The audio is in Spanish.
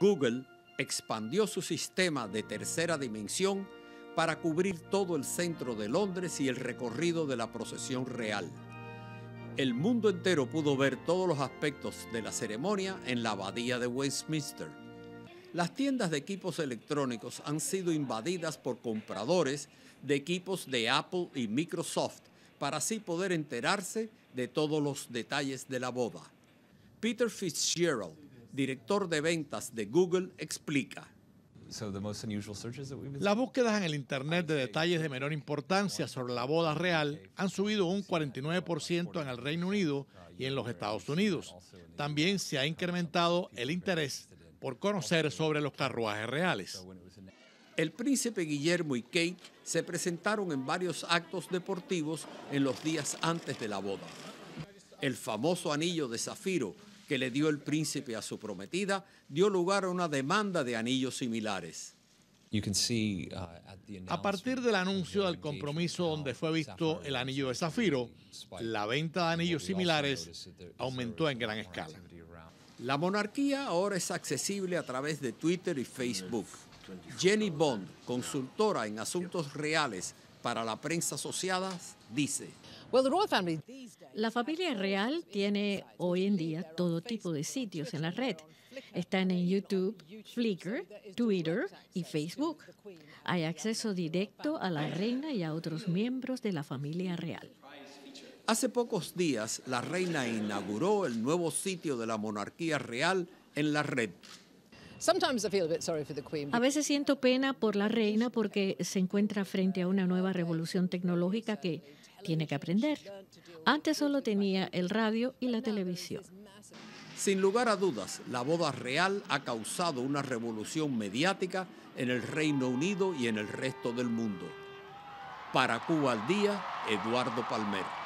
Google expandió su sistema de tercera dimensión para cubrir todo el centro de Londres y el recorrido de la procesión real. El mundo entero pudo ver todos los aspectos de la ceremonia en la abadía de Westminster. Las tiendas de equipos electrónicos han sido invadidas por compradores de equipos de Apple y Microsoft para así poder enterarse de todos los detalles de la boda. Peter Fitzgerald, director de ventas de Google, explica. Las búsquedas en el Internet de detalles de menor importancia sobre la boda real han subido un 49% en el Reino Unido y en los Estados Unidos. También se ha incrementado el interés por conocer sobre los carruajes reales. El príncipe Guillermo y Kate se presentaron en varios actos deportivos en los días antes de la boda el famoso anillo de zafiro que le dio el príncipe a su prometida, dio lugar a una demanda de anillos similares. Uh, a partir del anuncio del compromiso donde fue visto el anillo de zafiro, la venta de anillos similares aumentó en gran escala. La monarquía ahora es accesible a través de Twitter y Facebook. Jenny Bond, consultora en asuntos reales para la prensa asociada dice. La familia real tiene hoy en día todo tipo de sitios en la red. Están en YouTube, Flickr, Twitter y Facebook. Hay acceso directo a la reina y a otros miembros de la familia real. Hace pocos días, la reina inauguró el nuevo sitio de la monarquía real en la red, a veces siento pena por la reina porque se encuentra frente a una nueva revolución tecnológica que tiene que aprender. Antes solo tenía el radio y la televisión. Sin lugar a dudas, la boda real ha causado una revolución mediática en el Reino Unido y en el resto del mundo. Para Cuba al día, Eduardo Palmero.